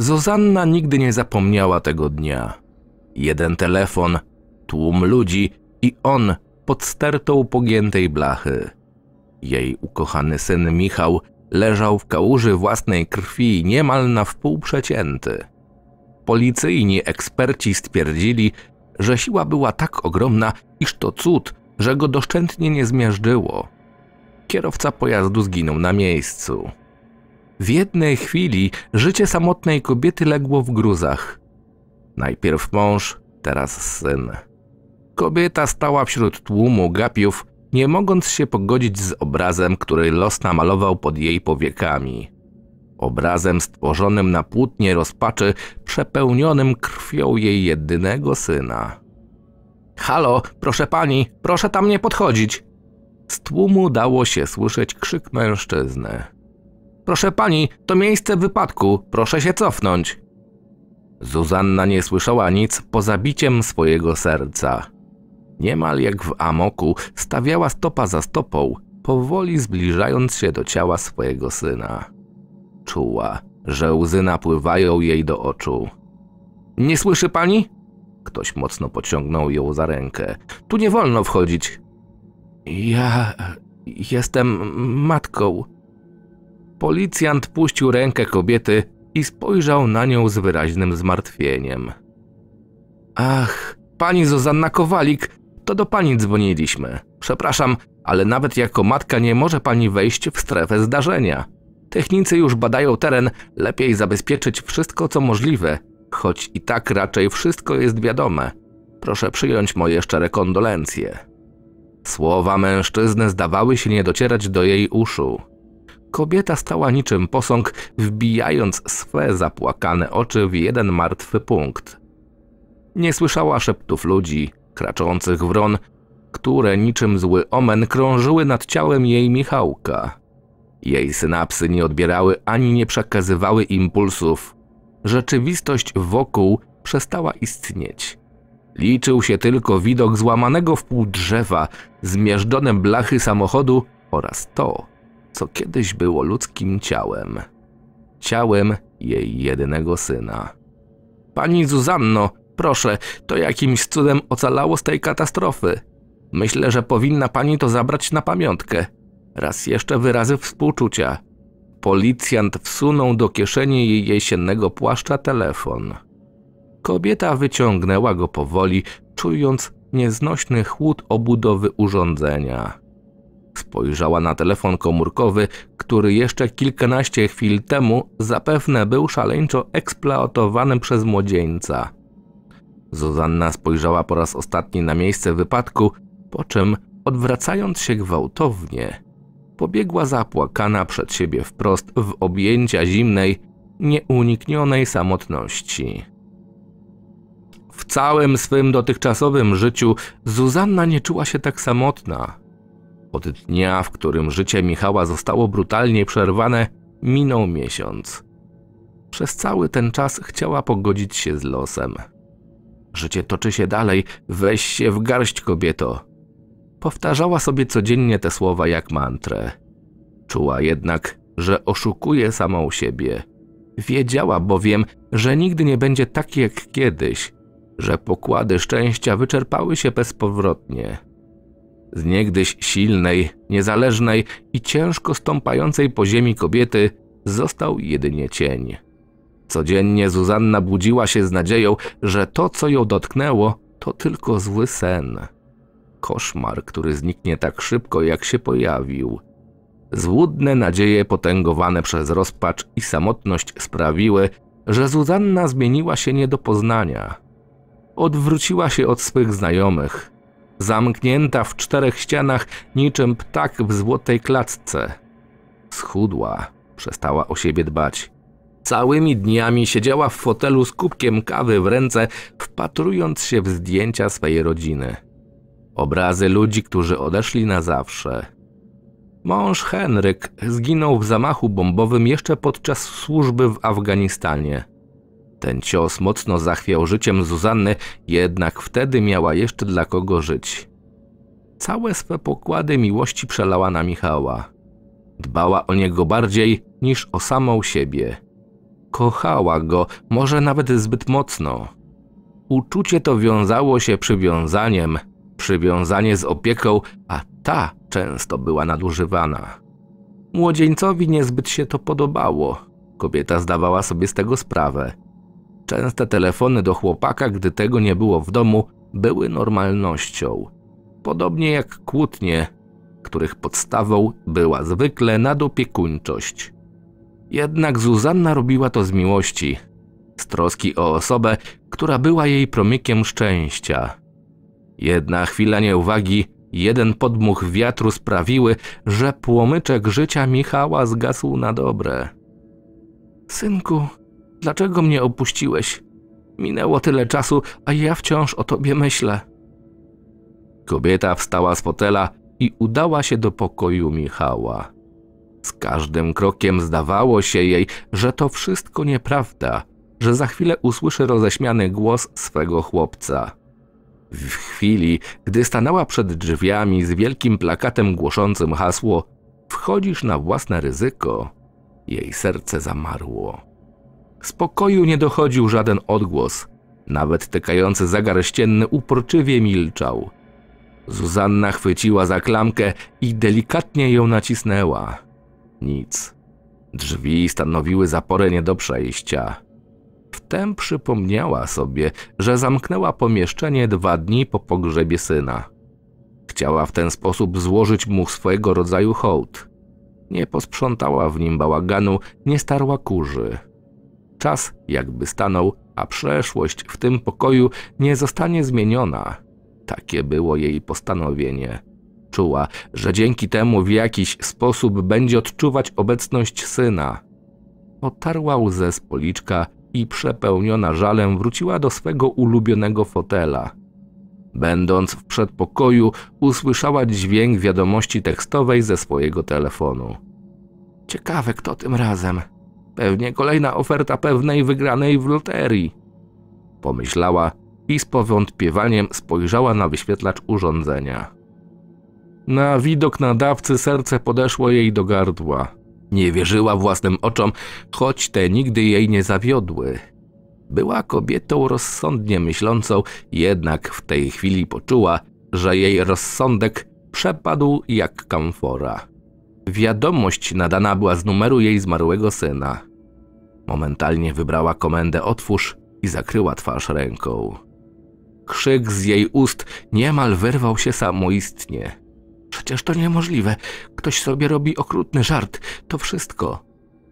Zozanna nigdy nie zapomniała tego dnia. Jeden telefon, tłum ludzi i on pod stertą pogiętej blachy. Jej ukochany syn Michał leżał w kałuży własnej krwi niemal na wpół przecięty. Policyjni eksperci stwierdzili, że siła była tak ogromna, iż to cud, że go doszczętnie nie zmiażdżyło. Kierowca pojazdu zginął na miejscu. W jednej chwili życie samotnej kobiety legło w gruzach. Najpierw mąż, teraz syn. Kobieta stała wśród tłumu gapiów, nie mogąc się pogodzić z obrazem, który los namalował pod jej powiekami. Obrazem stworzonym na płótnie rozpaczy, przepełnionym krwią jej jedynego syna. Halo, proszę pani, proszę tam nie podchodzić! Z tłumu dało się słyszeć krzyk mężczyzny. Proszę pani, to miejsce wypadku, proszę się cofnąć. Zuzanna nie słyszała nic poza biciem swojego serca. Niemal jak w amoku stawiała stopa za stopą, powoli zbliżając się do ciała swojego syna. Czuła, że łzy napływają jej do oczu. Nie słyszy pani? Ktoś mocno pociągnął ją za rękę. Tu nie wolno wchodzić. Ja jestem matką, Policjant puścił rękę kobiety i spojrzał na nią z wyraźnym zmartwieniem. Ach, pani Zuzanna Kowalik, to do pani dzwoniliśmy. Przepraszam, ale nawet jako matka nie może pani wejść w strefę zdarzenia. Technicy już badają teren, lepiej zabezpieczyć wszystko co możliwe, choć i tak raczej wszystko jest wiadome. Proszę przyjąć moje szczere kondolencje. Słowa mężczyzny zdawały się nie docierać do jej uszu. Kobieta stała niczym posąg, wbijając swe zapłakane oczy w jeden martwy punkt. Nie słyszała szeptów ludzi, kraczących wron, które niczym zły omen krążyły nad ciałem jej Michałka. Jej synapsy nie odbierały ani nie przekazywały impulsów. Rzeczywistość wokół przestała istnieć. Liczył się tylko widok złamanego w pół drzewa, zmiażdżone blachy samochodu oraz to, co kiedyś było ludzkim ciałem. Ciałem jej jedynego syna. Pani Zuzanno, proszę, to jakimś cudem ocalało z tej katastrofy. Myślę, że powinna pani to zabrać na pamiątkę. Raz jeszcze wyrazy współczucia. Policjant wsunął do kieszeni jej jesiennego płaszcza telefon. Kobieta wyciągnęła go powoli, czując nieznośny chłód obudowy urządzenia. Spojrzała na telefon komórkowy, który jeszcze kilkanaście chwil temu zapewne był szaleńczo eksploatowany przez młodzieńca. Zuzanna spojrzała po raz ostatni na miejsce wypadku, po czym, odwracając się gwałtownie, pobiegła zapłakana przed siebie wprost w objęcia zimnej, nieuniknionej samotności. W całym swym dotychczasowym życiu Zuzanna nie czuła się tak samotna. Od dnia, w którym życie Michała zostało brutalnie przerwane, minął miesiąc. Przez cały ten czas chciała pogodzić się z losem. Życie toczy się dalej, weź się w garść kobieto. Powtarzała sobie codziennie te słowa jak mantrę. Czuła jednak, że oszukuje samą siebie. Wiedziała bowiem, że nigdy nie będzie tak jak kiedyś, że pokłady szczęścia wyczerpały się bezpowrotnie z niegdyś silnej, niezależnej i ciężko stąpającej po ziemi kobiety został jedynie cień. Codziennie Zuzanna budziła się z nadzieją, że to, co ją dotknęło, to tylko zły sen. Koszmar, który zniknie tak szybko, jak się pojawił. Złudne nadzieje potęgowane przez rozpacz i samotność sprawiły, że Zuzanna zmieniła się nie do poznania. Odwróciła się od swych znajomych, zamknięta w czterech ścianach niczym ptak w złotej klatce. Schudła, przestała o siebie dbać. Całymi dniami siedziała w fotelu z kubkiem kawy w ręce, wpatrując się w zdjęcia swojej rodziny. Obrazy ludzi, którzy odeszli na zawsze. Mąż Henryk zginął w zamachu bombowym jeszcze podczas służby w Afganistanie. Ten cios mocno zachwiał życiem Zuzanny, jednak wtedy miała jeszcze dla kogo żyć. Całe swe pokłady miłości przelała na Michała. Dbała o niego bardziej niż o samą siebie. Kochała go, może nawet zbyt mocno. Uczucie to wiązało się przywiązaniem, przywiązanie z opieką, a ta często była nadużywana. Młodzieńcowi niezbyt się to podobało. Kobieta zdawała sobie z tego sprawę. Częste telefony do chłopaka, gdy tego nie było w domu, były normalnością. Podobnie jak kłótnie, których podstawą była zwykle nadopiekuńczość. Jednak Zuzanna robiła to z miłości, z troski o osobę, która była jej promykiem szczęścia. Jedna chwila nieuwagi, jeden podmuch wiatru sprawiły, że płomyczek życia Michała zgasł na dobre. Synku, Dlaczego mnie opuściłeś? Minęło tyle czasu, a ja wciąż o tobie myślę. Kobieta wstała z fotela i udała się do pokoju Michała. Z każdym krokiem zdawało się jej, że to wszystko nieprawda, że za chwilę usłyszy roześmiany głos swego chłopca. W chwili, gdy stanęła przed drzwiami z wielkim plakatem głoszącym hasło Wchodzisz na własne ryzyko, jej serce zamarło. Z pokoju nie dochodził żaden odgłos. Nawet tykający zegar ścienny uporczywie milczał. Zuzanna chwyciła za klamkę i delikatnie ją nacisnęła. Nic. Drzwi stanowiły zaporę nie do przejścia. Wtem przypomniała sobie, że zamknęła pomieszczenie dwa dni po pogrzebie syna. Chciała w ten sposób złożyć mu swojego rodzaju hołd. Nie posprzątała w nim bałaganu, nie starła kurzy czas jakby stanął, a przeszłość w tym pokoju nie zostanie zmieniona. Takie było jej postanowienie. Czuła, że dzięki temu w jakiś sposób będzie odczuwać obecność syna. Otarła łzę z policzka i przepełniona żalem wróciła do swego ulubionego fotela. Będąc w przedpokoju, usłyszała dźwięk wiadomości tekstowej ze swojego telefonu. Ciekawe kto tym razem, Pewnie kolejna oferta pewnej wygranej w loterii. Pomyślała i z powątpiewaniem spojrzała na wyświetlacz urządzenia. Na widok nadawcy serce podeszło jej do gardła. Nie wierzyła własnym oczom, choć te nigdy jej nie zawiodły. Była kobietą rozsądnie myślącą, jednak w tej chwili poczuła, że jej rozsądek przepadł jak kamfora. Wiadomość nadana była z numeru jej zmarłego syna. Momentalnie wybrała komendę otwórz i zakryła twarz ręką. Krzyk z jej ust niemal wyrwał się samoistnie. Przecież to niemożliwe. Ktoś sobie robi okrutny żart. To wszystko.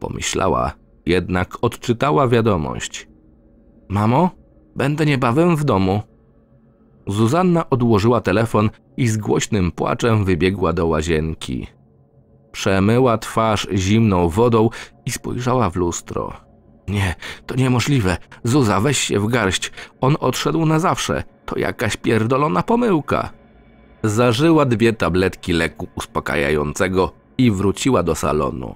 Pomyślała, jednak odczytała wiadomość. Mamo, będę niebawem w domu. Zuzanna odłożyła telefon i z głośnym płaczem wybiegła do łazienki. Przemyła twarz zimną wodą i spojrzała w lustro. Nie, to niemożliwe. Zuza, weź się w garść. On odszedł na zawsze. To jakaś pierdolona pomyłka. Zażyła dwie tabletki leku uspokajającego i wróciła do salonu.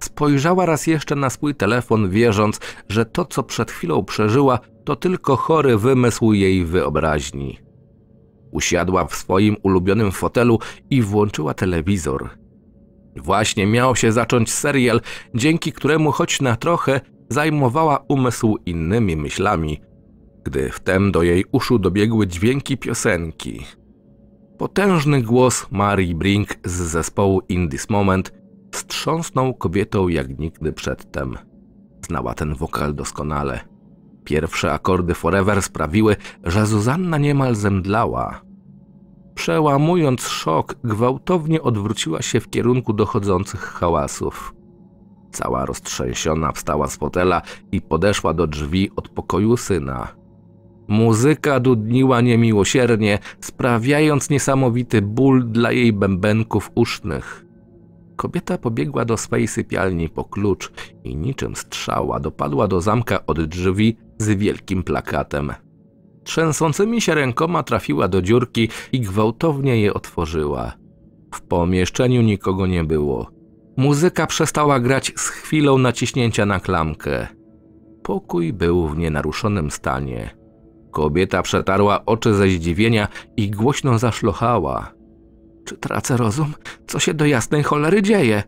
Spojrzała raz jeszcze na swój telefon, wierząc, że to, co przed chwilą przeżyła, to tylko chory wymysł jej wyobraźni. Usiadła w swoim ulubionym fotelu i włączyła telewizor – Właśnie miał się zacząć serial, dzięki któremu choć na trochę zajmowała umysł innymi myślami, gdy wtem do jej uszu dobiegły dźwięki piosenki. Potężny głos Marii Brink z zespołu In This Moment wstrząsnął kobietą jak nigdy przedtem. Znała ten wokal doskonale. Pierwsze akordy Forever sprawiły, że Zuzanna niemal zemdlała. Przełamując szok, gwałtownie odwróciła się w kierunku dochodzących hałasów. Cała roztrzęsiona wstała z fotela i podeszła do drzwi od pokoju syna. Muzyka dudniła niemiłosiernie, sprawiając niesamowity ból dla jej bębenków usznych. Kobieta pobiegła do swej sypialni po klucz i niczym strzała dopadła do zamka od drzwi z wielkim plakatem – Trzęsącymi się rękoma trafiła do dziurki i gwałtownie je otworzyła. W pomieszczeniu nikogo nie było. Muzyka przestała grać z chwilą naciśnięcia na klamkę. Pokój był w nienaruszonym stanie. Kobieta przetarła oczy ze zdziwienia i głośno zaszlochała. Czy tracę rozum? Co się do jasnej cholery dzieje?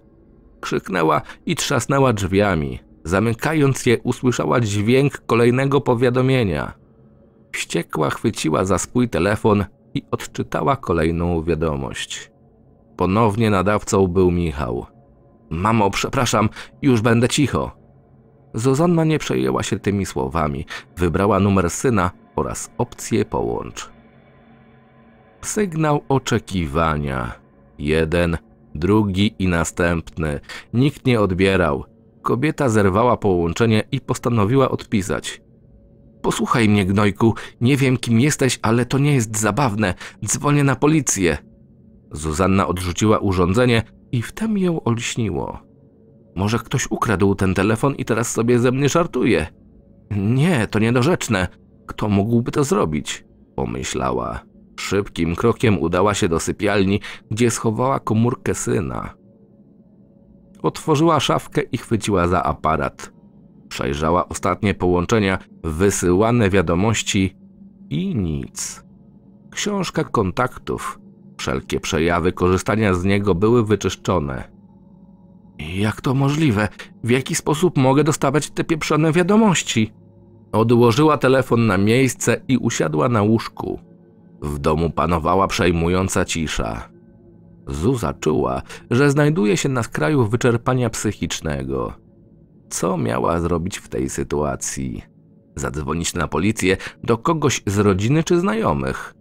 Krzyknęła i trzasnęła drzwiami. Zamykając je, usłyszała dźwięk kolejnego powiadomienia. Wściekła chwyciła za swój telefon i odczytała kolejną wiadomość. Ponownie nadawcą był Michał. Mamo, przepraszam, już będę cicho. Zuzanna nie przejęła się tymi słowami, wybrała numer syna oraz opcję połącz. Sygnał oczekiwania. Jeden, drugi i następny. Nikt nie odbierał. Kobieta zerwała połączenie i postanowiła odpisać. Posłuchaj mnie, gnojku, nie wiem kim jesteś, ale to nie jest zabawne. Dzwonię na policję. Zuzanna odrzuciła urządzenie i wtem ją olśniło. Może ktoś ukradł ten telefon i teraz sobie ze mnie żartuje. Nie, to niedorzeczne. Kto mógłby to zrobić? Pomyślała. Szybkim krokiem udała się do sypialni, gdzie schowała komórkę syna. Otworzyła szafkę i chwyciła za aparat. Przejrzała ostatnie połączenia, wysyłane wiadomości i nic. Książka kontaktów, wszelkie przejawy korzystania z niego były wyczyszczone. Jak to możliwe? W jaki sposób mogę dostawać te pieprzone wiadomości? Odłożyła telefon na miejsce i usiadła na łóżku. W domu panowała przejmująca cisza. Zuza czuła, że znajduje się na skraju wyczerpania psychicznego. Co miała zrobić w tej sytuacji? Zadzwonić na policję do kogoś z rodziny czy znajomych?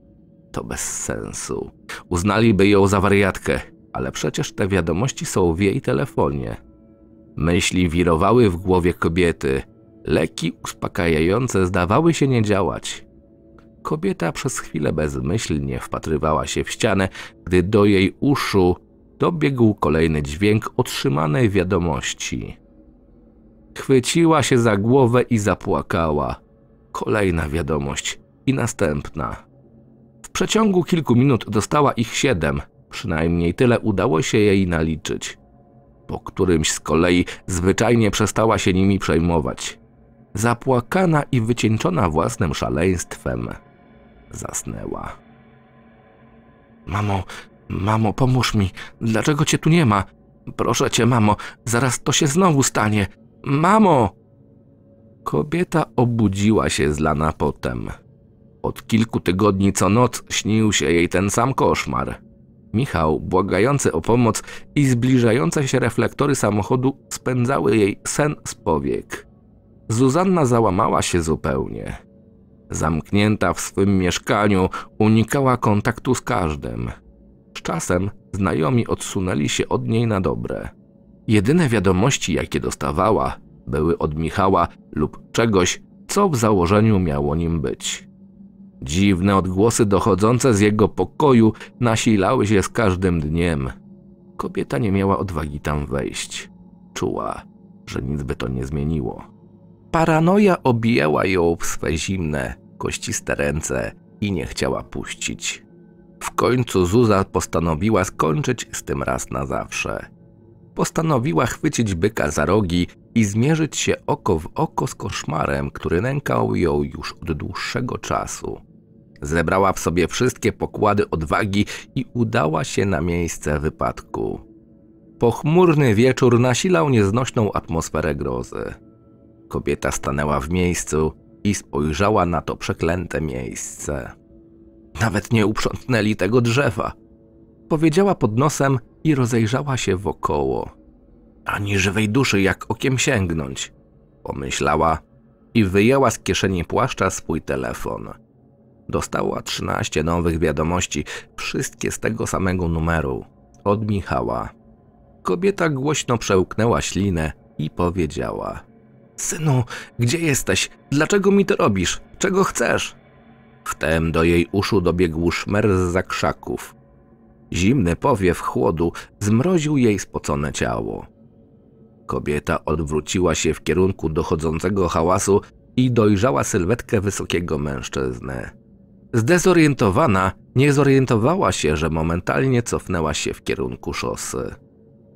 To bez sensu. Uznaliby ją za wariatkę, ale przecież te wiadomości są w jej telefonie. Myśli wirowały w głowie kobiety. Leki uspokajające zdawały się nie działać. Kobieta przez chwilę bezmyślnie wpatrywała się w ścianę, gdy do jej uszu dobiegł kolejny dźwięk otrzymanej wiadomości. Chwyciła się za głowę i zapłakała. Kolejna wiadomość i następna. W przeciągu kilku minut dostała ich siedem, przynajmniej tyle udało się jej naliczyć. Po którymś z kolei zwyczajnie przestała się nimi przejmować. Zapłakana i wycieńczona własnym szaleństwem, zasnęła. Mamo, mamo, pomóż mi, dlaczego cię tu nie ma? Proszę cię, mamo, zaraz to się znowu stanie. Mamo! Kobieta obudziła się z lana potem. Od kilku tygodni co noc śnił się jej ten sam koszmar. Michał, błagający o pomoc i zbliżające się reflektory samochodu spędzały jej sen z powiek. Zuzanna załamała się zupełnie. Zamknięta w swym mieszkaniu, unikała kontaktu z każdym. Z czasem znajomi odsunęli się od niej na dobre. Jedyne wiadomości, jakie dostawała, były od Michała lub czegoś, co w założeniu miało nim być. Dziwne odgłosy dochodzące z jego pokoju nasilały się z każdym dniem. Kobieta nie miała odwagi tam wejść. Czuła, że nic by to nie zmieniło. Paranoja obijała ją w swe zimne, kościste ręce i nie chciała puścić. W końcu Zuza postanowiła skończyć z tym raz na zawsze postanowiła chwycić byka za rogi i zmierzyć się oko w oko z koszmarem, który nękał ją już od dłuższego czasu. Zebrała w sobie wszystkie pokłady odwagi i udała się na miejsce wypadku. Pochmurny wieczór nasilał nieznośną atmosferę grozy. Kobieta stanęła w miejscu i spojrzała na to przeklęte miejsce. Nawet nie uprzątnęli tego drzewa. Powiedziała pod nosem, i rozejrzała się wokoło. Ani żywej duszy, jak okiem sięgnąć, pomyślała i wyjęła z kieszeni płaszcza swój telefon. Dostała 13 nowych wiadomości, wszystkie z tego samego numeru, od Michała. Kobieta głośno przełknęła ślinę i powiedziała: Synu, gdzie jesteś? Dlaczego mi to robisz? Czego chcesz? Wtem do jej uszu dobiegł szmer z zakrzaków. Zimny powiew chłodu zmroził jej spocone ciało. Kobieta odwróciła się w kierunku dochodzącego hałasu i dojrzała sylwetkę wysokiego mężczyzny. Zdezorientowana, nie zorientowała się, że momentalnie cofnęła się w kierunku szosy.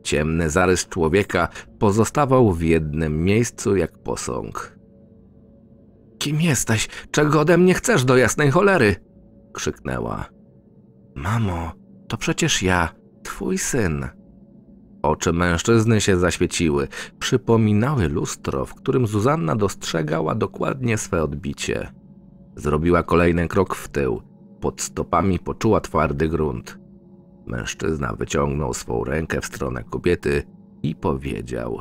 Ciemny zarys człowieka pozostawał w jednym miejscu jak posąg. Kim jesteś? Czego ode mnie chcesz do jasnej cholery? krzyknęła. Mamo, to przecież ja, twój syn. Oczy mężczyzny się zaświeciły, przypominały lustro, w którym Zuzanna dostrzegała dokładnie swe odbicie. Zrobiła kolejny krok w tył. Pod stopami poczuła twardy grunt. Mężczyzna wyciągnął swą rękę w stronę kobiety i powiedział: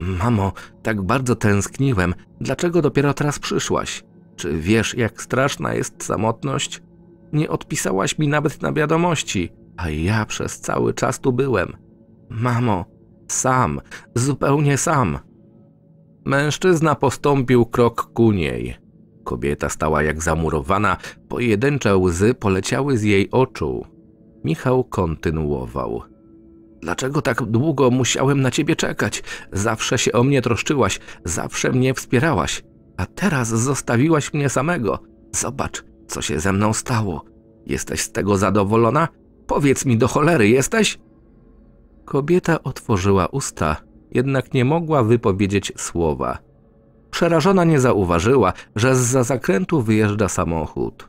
Mamo, tak bardzo tęskniłem. Dlaczego dopiero teraz przyszłaś? Czy wiesz, jak straszna jest samotność? Nie odpisałaś mi nawet na wiadomości, a ja przez cały czas tu byłem. Mamo, sam, zupełnie sam. Mężczyzna postąpił krok ku niej. Kobieta stała jak zamurowana, pojedyncze łzy poleciały z jej oczu. Michał kontynuował. Dlaczego tak długo musiałem na ciebie czekać? Zawsze się o mnie troszczyłaś, zawsze mnie wspierałaś, a teraz zostawiłaś mnie samego. Zobacz, co się ze mną stało? Jesteś z tego zadowolona? Powiedz mi do cholery, jesteś? Kobieta otworzyła usta, jednak nie mogła wypowiedzieć słowa. Przerażona nie zauważyła, że z za zakrętu wyjeżdża samochód.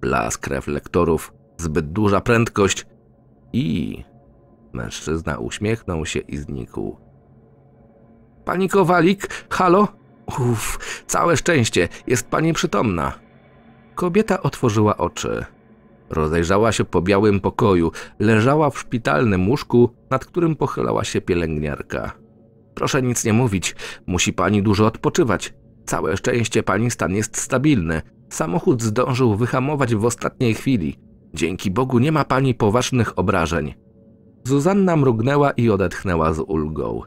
Blask reflektorów, zbyt duża prędkość i... Mężczyzna uśmiechnął się i znikł. Pani Kowalik, halo? Uff, całe szczęście, jest pani przytomna. Kobieta otworzyła oczy. Rozejrzała się po białym pokoju, leżała w szpitalnym łóżku, nad którym pochylała się pielęgniarka. Proszę nic nie mówić, musi pani dużo odpoczywać. Całe szczęście pani stan jest stabilny. Samochód zdążył wyhamować w ostatniej chwili. Dzięki Bogu nie ma pani poważnych obrażeń. Zuzanna mrugnęła i odetchnęła z ulgą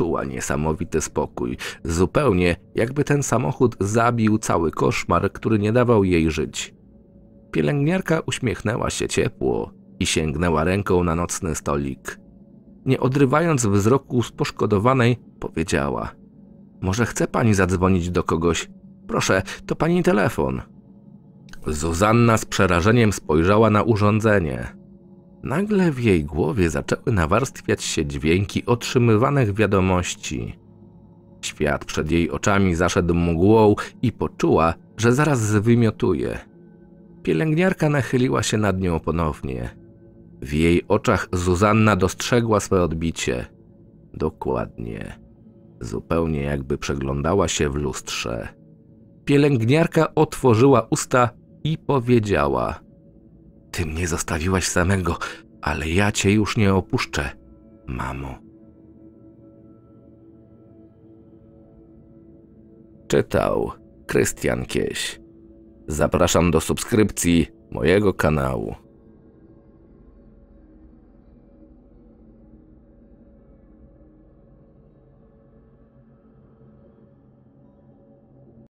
czuła niesamowity spokój, zupełnie jakby ten samochód zabił cały koszmar, który nie dawał jej żyć. Pielęgniarka uśmiechnęła się ciepło i sięgnęła ręką na nocny stolik. Nie odrywając wzroku z poszkodowanej, powiedziała: Może chce pani zadzwonić do kogoś? Proszę, to pani telefon. Zuzanna z przerażeniem spojrzała na urządzenie. Nagle w jej głowie zaczęły nawarstwiać się dźwięki otrzymywanych wiadomości. Świat przed jej oczami zaszedł mgłą i poczuła, że zaraz wymiotuje. Pielęgniarka nachyliła się nad nią ponownie. W jej oczach Zuzanna dostrzegła swe odbicie. Dokładnie. Zupełnie jakby przeglądała się w lustrze. Pielęgniarka otworzyła usta i powiedziała – ty mnie zostawiłaś samego, ale ja cię już nie opuszczę, mamo. Czytał Krystian Kieś. Zapraszam do subskrypcji mojego kanału.